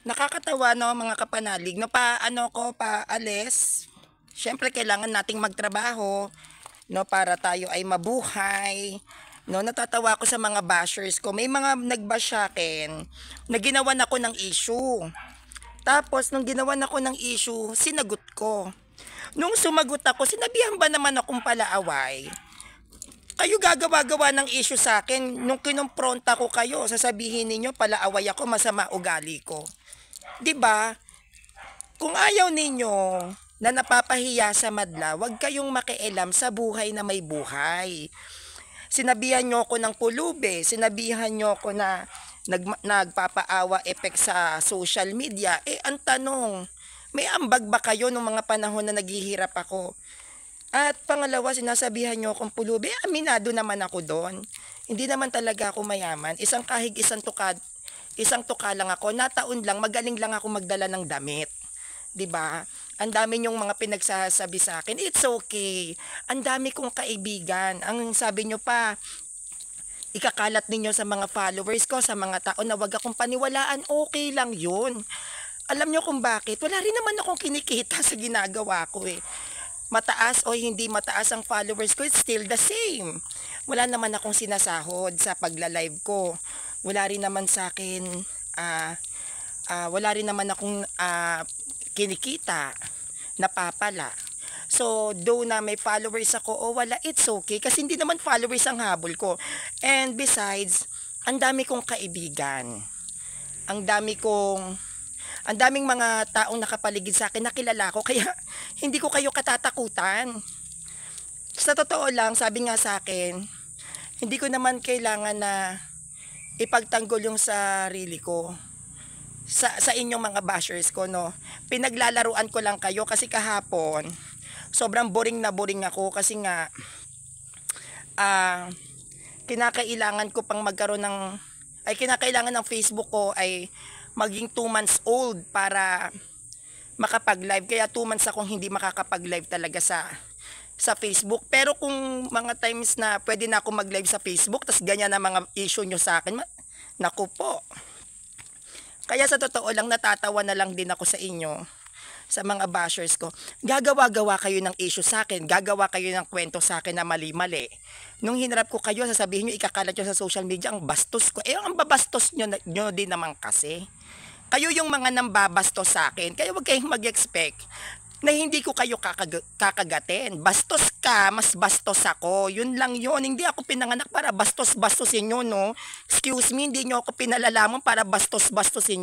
nakakatawa no mga kapanalig no pa ano ko pa alis syempre kailangan nating magtrabaho no para tayo ay mabuhay no natatawa ko sa mga bashers ko may mga nagbash sa akin na ginawan ako ng issue tapos nung ginawan ako ng issue sinagot ko nung sumagot ako sinabihan ba naman akong palaaway kayo gagawa-gawa ng issue sa akin. Nung kinumpronta ko kayo, sasabihin ninyo, palaaway ako, masama ugali ko. ba? Diba? Kung ayaw ninyo na napapahiya sa madla, wag kayong makialam sa buhay na may buhay. Sinabihan nyo ako ng pulube, sinabihan nyo ako na nag, nagpapaawa effect sa social media. Eh, ang tanong, may ambag ba kayo nung mga panahon na naghihirap ako? At pangalawa, sinasabihan niyo akong pulubi, aminado naman ako doon. Hindi naman talaga ako mayaman. Isang kahig, isang tukad, isang tuka lang ako. Nataon lang, magaling lang ako magdala ng damit. 'di ba? Ang dami niyong mga pinagsasabi sa akin. It's okay. Ang dami kong kaibigan. Ang sabi niyo pa, ikakalat ninyo sa mga followers ko, sa mga tao na wag akong paniwalaan. Okay lang 'yun. Alam niyo kung bakit? Wala rin naman akong kinikita sa ginagawa ko eh mataas o hindi mataas ang followers ko, it's still the same. Wala naman akong sinasahod sa pagla-live ko. Wala rin naman sa akin, uh, uh, wala rin naman akong uh, kinikita, napapala. So, do na may followers ako o wala, it's okay. Kasi hindi naman followers ang habol ko. And besides, ang dami kong kaibigan. Ang dami kong ang daming mga taong nakapaligid sa akin, nakilala ko, kaya hindi ko kayo katatakutan. Sa totoo lang, sabi nga sa akin, hindi ko naman kailangan na ipagtanggol yung sarili ko sa, sa inyong mga bashers ko, no? Pinaglalaruan ko lang kayo kasi kahapon, sobrang boring na boring ako kasi nga, ah, uh, kinakailangan ko pang magkaroon ng ay kinakailangan ng Facebook ko ay maging 2 months old para makapag-live. Kaya 2 months akong hindi makakapag-live talaga sa sa Facebook. Pero kung mga times na pwede na ako mag-live sa Facebook, tas ganyan na mga issue nyo sa akin, naku po. Kaya sa totoo lang, natatawa na lang din ako sa inyo sa mga bashers ko, gagawa-gawa kayo ng issue sa akin, gagawa kayo ng kwento sa akin na mali-mali. Nung hinarap ko kayo, sasabihin nyo, ikakalat nyo sa social media, ang bastos ko. Eh, ang babastos nyo, nyo din naman kasi. Kayo yung mga nambabasto sa akin. Kaya huwag kayong mag-expect na hindi ko kayo kakag- kakagatin. Bastos ka, mas bastos ako. Yun lang yun. Hindi ako pinanganak para bastos-bastosin yun, no? Excuse me, hindi nyo ako pinalalaman para bastos-bastosin